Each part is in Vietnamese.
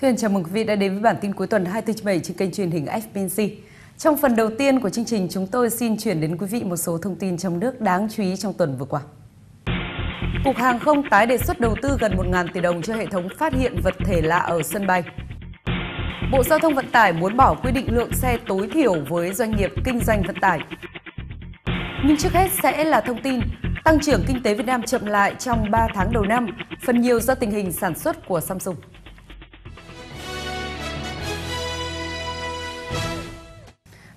Thưa chào mừng quý vị đã đến với bản tin cuối tuần 24/7 trên kênh truyền hình FPNC. Trong phần đầu tiên của chương trình, chúng tôi xin chuyển đến quý vị một số thông tin trong nước đáng chú ý trong tuần vừa qua. Cục Hàng không tái đề xuất đầu tư gần 1.000 tỷ đồng cho hệ thống phát hiện vật thể lạ ở sân bay. Bộ Giao thông Vận tải muốn bỏ quy định lượng xe tối thiểu với doanh nghiệp kinh doanh vận tải. Nhưng trước hết sẽ là thông tin tăng trưởng kinh tế Việt Nam chậm lại trong 3 tháng đầu năm, phần nhiều do tình hình sản xuất của Samsung.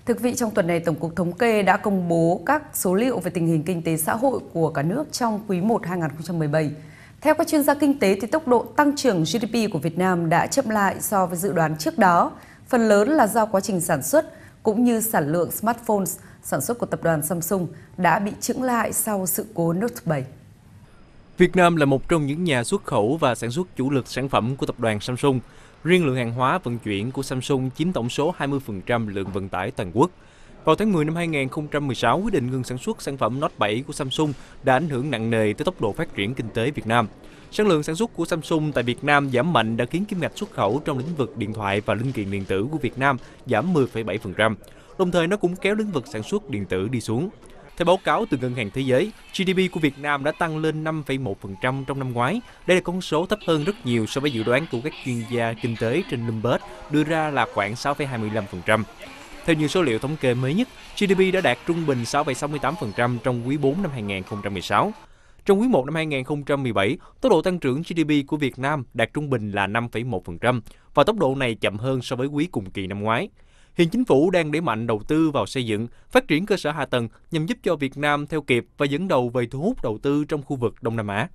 Thực vị trong tuần này, Tổng cục Thống kê đã công bố các số liệu về tình hình kinh tế xã hội của cả nước trong quý 1 2017. Theo các chuyên gia kinh tế thì tốc độ tăng trưởng GDP của Việt Nam đã chậm lại so với dự đoán trước đó, phần lớn là do quá trình sản xuất cũng như sản lượng smartphones sản xuất của tập đoàn Samsung đã bị chững lại sau sự cố Note 7. Việt Nam là một trong những nhà xuất khẩu và sản xuất chủ lực sản phẩm của tập đoàn Samsung. Riêng lượng hàng hóa vận chuyển của Samsung chiếm tổng số 20% lượng vận tải toàn quốc. Vào tháng 10 năm 2016, quyết định ngừng sản xuất sản phẩm Note 7 của Samsung đã ảnh hưởng nặng nề tới tốc độ phát triển kinh tế Việt Nam. Sản lượng sản xuất của Samsung tại Việt Nam giảm mạnh đã khiến kim ngạch xuất khẩu trong lĩnh vực điện thoại và linh kiện điện tử của Việt Nam giảm 10,7%. Đồng thời nó cũng kéo lĩnh vực sản xuất điện tử đi xuống. Theo báo cáo từ Ngân hàng Thế giới, GDP của Việt Nam đã tăng lên 5,1% trong năm ngoái. Đây là con số thấp hơn rất nhiều so với dự đoán của các chuyên gia kinh tế trên Bloomberg đưa ra là khoảng 6,25%. Theo những số liệu thống kê mới nhất, GDP đã đạt trung bình 6,68% trong quý 4 năm 2016. Trong quý 1 năm 2017, tốc độ tăng trưởng GDP của Việt Nam đạt trung bình là 5,1% và tốc độ này chậm hơn so với quý cùng kỳ năm ngoái. Hiện chính phủ đang đẩy mạnh đầu tư vào xây dựng, phát triển cơ sở hạ tầng nhằm giúp cho Việt Nam theo kịp và dẫn đầu về thu hút đầu tư trong khu vực Đông Nam Á.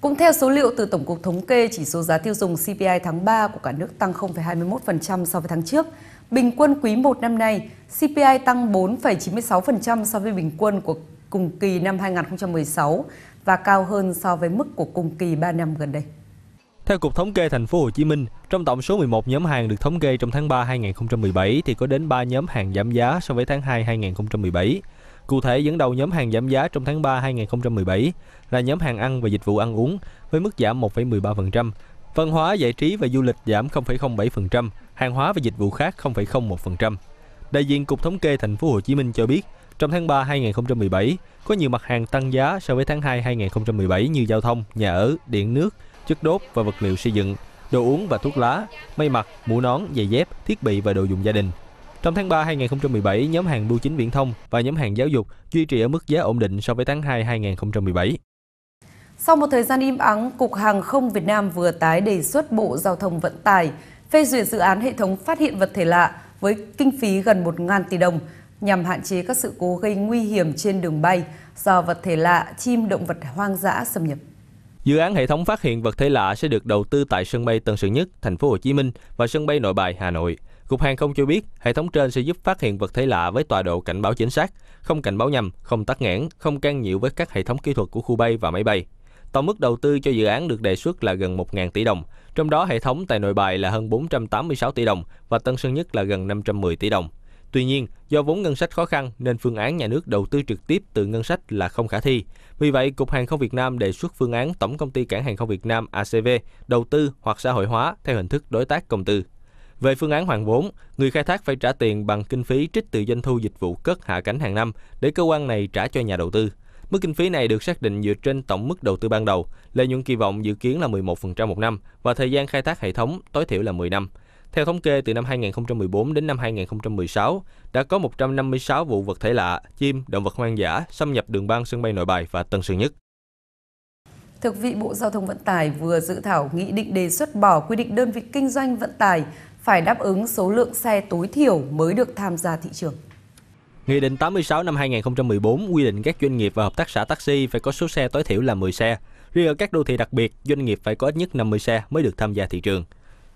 Cũng theo số liệu từ Tổng cục Thống kê, chỉ số giá tiêu dùng CPI tháng 3 của cả nước tăng 0,21% so với tháng trước. Bình quân quý 1 năm nay, CPI tăng 4,96% so với bình quân của cùng kỳ năm 2016 và cao hơn so với mức của cùng kỳ 3 năm gần đây. Theo Cục Thống kê Thành phố Hồ Chí Minh, trong tổng số 11 nhóm hàng được thống kê trong tháng 3 2017 thì có đến 3 nhóm hàng giảm giá so với tháng 2 2017. Cụ thể, dẫn đầu nhóm hàng giảm giá trong tháng 3 2017 là nhóm hàng ăn và dịch vụ ăn uống với mức giảm 1,13%, văn hóa, giải trí và du lịch giảm 0,07%, hàng hóa và dịch vụ khác 0,01%. Đại diện Cục Thống kê Thành phố Hồ Chí Minh cho biết, trong tháng 3 2017, có nhiều mặt hàng tăng giá so với tháng 2 2017 như giao thông, nhà ở, điện nước – chất đốt và vật liệu xây dựng, đồ uống và thuốc lá, may mặc, mũ nón, giày dép, thiết bị và đồ dùng gia đình. Trong tháng 3 2017, nhóm hàng bưu chính viễn thông và nhóm hàng giáo dục duy trì ở mức giá ổn định so với tháng 2 2017. Sau một thời gian im ắng, Cục Hàng không Việt Nam vừa tái đề xuất Bộ Giao thông Vận tải phê duyệt dự án hệ thống phát hiện vật thể lạ với kinh phí gần 1.000 tỷ đồng nhằm hạn chế các sự cố gây nguy hiểm trên đường bay do vật thể lạ, chim động vật hoang dã xâm nhập. Dự án hệ thống phát hiện vật thể lạ sẽ được đầu tư tại sân bay Tân Sơn Nhất, thành phố Hồ Chí Minh và sân bay Nội Bài, Hà Nội. Cục Hàng không cho biết, hệ thống trên sẽ giúp phát hiện vật thể lạ với tọa độ cảnh báo chính xác, không cảnh báo nhầm, không tắc nghẽn, không can nhiễu với các hệ thống kỹ thuật của khu bay và máy bay. Tổng mức đầu tư cho dự án được đề xuất là gần 1.000 tỷ đồng, trong đó hệ thống tại Nội Bài là hơn 486 tỷ đồng và Tân Sơn Nhất là gần 510 tỷ đồng. Tuy nhiên, do vốn ngân sách khó khăn nên phương án nhà nước đầu tư trực tiếp từ ngân sách là không khả thi. Vì vậy, Cục Hàng không Việt Nam đề xuất phương án Tổng công ty Cảng hàng không Việt Nam ACV đầu tư hoặc xã hội hóa theo hình thức đối tác công tư. Về phương án hoàn vốn, người khai thác phải trả tiền bằng kinh phí trích từ doanh thu dịch vụ cất hạ cánh hàng năm để cơ quan này trả cho nhà đầu tư. Mức kinh phí này được xác định dựa trên tổng mức đầu tư ban đầu, lợi nhuận kỳ vọng dự kiến là 11% một năm và thời gian khai thác hệ thống tối thiểu là 10 năm. Theo thống kê, từ năm 2014 đến năm 2016, đã có 156 vụ vật thể lạ, chim, động vật hoang dã xâm nhập đường băng sân bay Nội Bài và Tân Sơn Nhất. Thực vị Bộ Giao thông Vận tải vừa dự thảo nghị định đề xuất bỏ quy định đơn vị kinh doanh vận tải phải đáp ứng số lượng xe tối thiểu mới được tham gia thị trường. Nghị định 86 năm 2014 quy định các doanh nghiệp và hợp tác xã taxi phải có số xe tối thiểu là 10 xe. Riêng ở các đô thị đặc biệt, doanh nghiệp phải có ít nhất 50 xe mới được tham gia thị trường.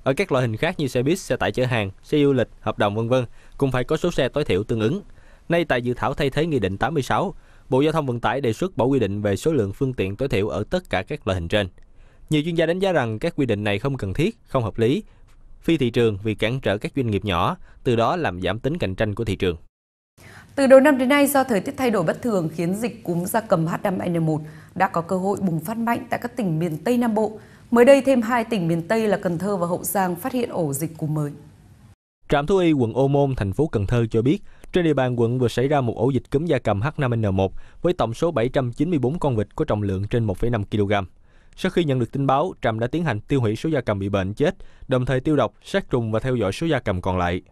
Ở các loại hình khác như xe buýt, xe tải chở hàng, xe du lịch, hợp đồng vân vân cũng phải có số xe tối thiểu tương ứng. Nay tại dự thảo thay thế Nghị định 86, Bộ Giao thông Vận tải đề xuất bỏ quy định về số lượng phương tiện tối thiểu ở tất cả các loại hình trên. Nhiều chuyên gia đánh giá rằng các quy định này không cần thiết, không hợp lý, phi thị trường vì cản trở các doanh nghiệp nhỏ, từ đó làm giảm tính cạnh tranh của thị trường. Từ đầu năm đến nay, do thời tiết thay đổi bất thường khiến dịch cúm gia cầm H5N1 đã có cơ hội bùng phát mạnh tại các tỉnh miền Tây Nam Bộ. Mới đây, thêm hai tỉnh miền Tây là Cần Thơ và Hậu Giang phát hiện ổ dịch cúm mới. Trạm thú y quận Ô Môn, thành phố Cần Thơ cho biết, trên địa bàn quận vừa xảy ra một ổ dịch cúm da cầm H5N1 với tổng số 794 con vịt có trọng lượng trên 1,5 kg. Sau khi nhận được tin báo, trạm đã tiến hành tiêu hủy số da cầm bị bệnh chết, đồng thời tiêu độc, sát trùng và theo dõi số da cầm còn lại.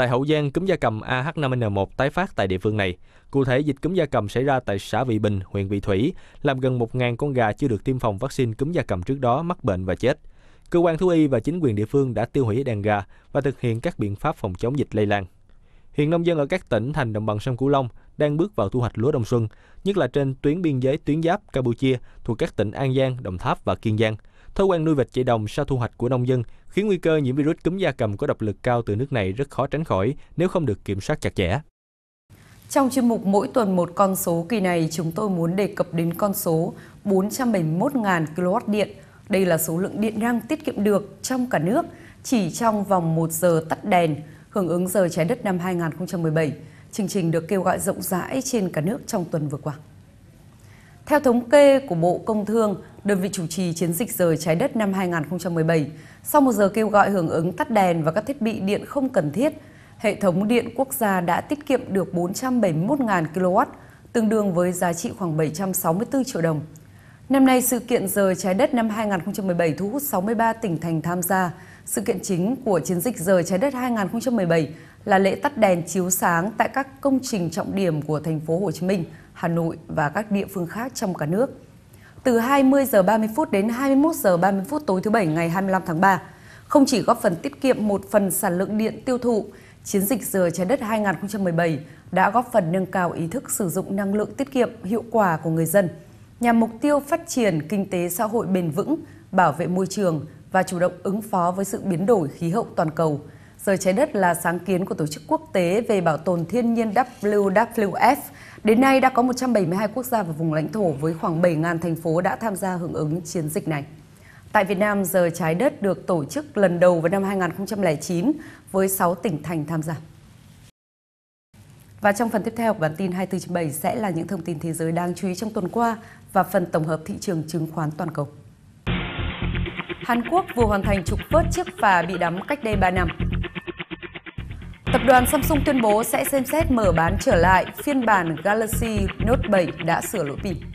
Tại Hậu Giang, cúm gia cầm AH5N1 tái phát tại địa phương này. Cụ thể, dịch cúm gia cầm xảy ra tại xã Vị Bình, huyện Vị Thủy, làm gần 1.000 con gà chưa được tiêm phòng vaccine cúm gia cầm trước đó mắc bệnh và chết. Cơ quan thú y và chính quyền địa phương đã tiêu hủy đàn gà và thực hiện các biện pháp phòng chống dịch lây lan. Hiện nông dân ở các tỉnh thành đồng bằng sông Cửu Long đang bước vào thu hoạch lúa đông xuân, nhất là trên tuyến biên giới tuyến giáp Campuchia thuộc các tỉnh An Giang, Đồng Tháp và Kiên Giang – Thói quen nuôi vịt chạy đồng sau thu hoạch của nông dân khiến nguy cơ nhiễm virus cúm gia cầm có độc lực cao từ nước này rất khó tránh khỏi nếu không được kiểm soát chặt chẽ. Trong chuyên mục Mỗi tuần một con số kỳ này, chúng tôi muốn đề cập đến con số 471.000 kW điện. Đây là số lượng điện đang tiết kiệm được trong cả nước chỉ trong vòng 1 giờ tắt đèn, hưởng ứng giờ trái đất năm 2017. Chương trình được kêu gọi rộng rãi trên cả nước trong tuần vừa qua. Theo thống kê của Bộ Công Thương, đơn vị chủ trì chiến dịch rời trái đất năm 2017, sau một giờ kêu gọi hưởng ứng tắt đèn và các thiết bị điện không cần thiết, hệ thống điện quốc gia đã tiết kiệm được 471.000 kW, tương đương với giá trị khoảng 764 triệu đồng. Năm nay, sự kiện rời trái đất năm 2017 thu hút 63 tỉnh thành tham gia. Sự kiện chính của chiến dịch rời trái đất 2017 là lễ tắt đèn chiếu sáng tại các công trình trọng điểm của thành phố Hồ Chí Minh, Hà Nội và các địa phương khác trong cả nước. Từ 20 giờ 30 phút đến 21 giờ 30 phút tối thứ Bảy ngày 25 tháng 3, không chỉ góp phần tiết kiệm một phần sản lượng điện tiêu thụ, chiến dịch giờ trái đất 2017 đã góp phần nâng cao ý thức sử dụng năng lượng tiết kiệm hiệu quả của người dân nhằm mục tiêu phát triển kinh tế xã hội bền vững, bảo vệ môi trường và chủ động ứng phó với sự biến đổi khí hậu toàn cầu – Giờ trái đất là sáng kiến của Tổ chức Quốc tế về Bảo tồn Thiên nhiên WWF. Đến nay đã có 172 quốc gia và vùng lãnh thổ với khoảng 7.000 thành phố đã tham gia hưởng ứng chiến dịch này. Tại Việt Nam, giờ trái đất được tổ chức lần đầu vào năm 2009 với 6 tỉnh thành tham gia. Và trong phần tiếp theo của bản tin 24 7 sẽ là những thông tin thế giới đáng chú ý trong tuần qua và phần tổng hợp thị trường chứng khoán toàn cầu. Hàn Quốc vừa hoàn thành trục vớt chiếc phà bị đắm cách đây 3 năm. Tập đoàn Samsung tuyên bố sẽ xem xét mở bán trở lại phiên bản Galaxy Note 7 đã sửa lỗi pin.